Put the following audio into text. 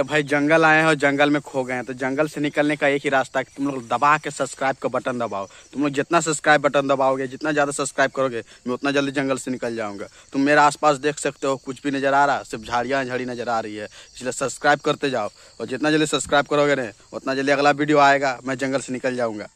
तो भाई जंगल आए हैं और जंगल में खो गए हैं तो जंगल से निकलने का एक ही रास्ता है तुम लोग दबा के सब्सक्राइब का बटन दबाओ तुम लोग जितना सब्सक्राइब बटन दबाओगे जितना ज़्यादा सब्सक्राइब करोगे मैं उतना जल्दी जंगल से निकल जाऊंगा तुम मेरे आसपास देख सकते हो कुछ भी नज़र आ रहा सिर्फ झाड़ियाँ झाड़ी नज़र आ रही है इसलिए सब्सक्राइब करते जाओ और जितना जल्दी सब्सक्राइब करोगे ना उतना जल्दी अगला वीडियो आएगा मैं जंगल से निकल जाऊँगा